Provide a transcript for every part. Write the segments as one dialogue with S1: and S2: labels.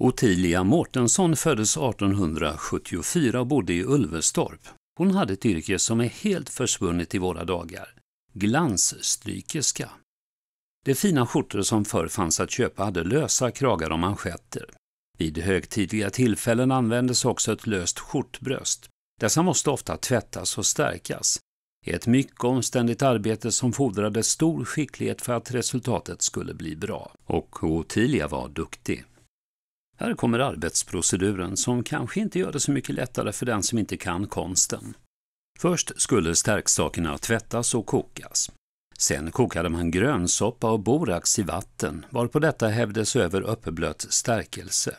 S1: Ottilia Mårtensson föddes 1874 och bodde i Ulvestorp. Hon hade ett yrke som är helt försvunnet i våra dagar, glansstrykerska. De fina skjortor som förr fanns att köpa hade lösa kragar och manschetter. Vid högtidliga tillfällen användes också ett löst skjortbröst. Dessa måste ofta tvättas och stärkas. Ett mycket omständigt arbete som fordrade stor skicklighet för att resultatet skulle bli bra. Och Ottilia var duktig. Här kommer arbetsproceduren som kanske inte gör det så mycket lättare för den som inte kan konsten. Först skulle stärksakerna tvättas och kokas. Sen kokade man grönsoppa och borax i vatten, varpå detta hävdes över uppblött stärkelse.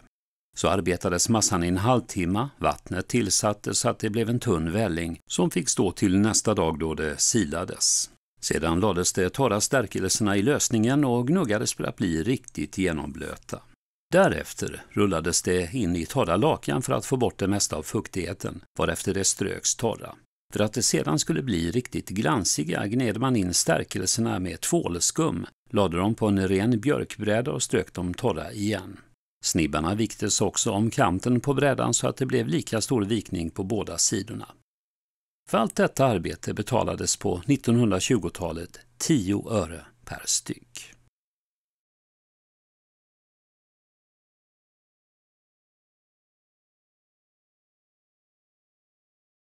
S1: Så arbetades massan i en halvtimme, vattnet tillsattes så att det blev en tunn välling som fick stå till nästa dag då det silades. Sedan lades de torra stärkelserna i lösningen och gnuggades för att bli riktigt genomblöta. Därefter rullades det in i torra lakan för att få bort det mesta av fuktigheten, varefter det ströks torra. För att det sedan skulle bli riktigt glansiga gned man in stärkelserna med tvålskum, lade dem på en ren björkbräda och strök dem torra igen. Snibbarna viktes också om kanten på brädan så att det blev lika stor vikning på båda sidorna. För allt detta arbete betalades på 1920-talet 10 öre per styck.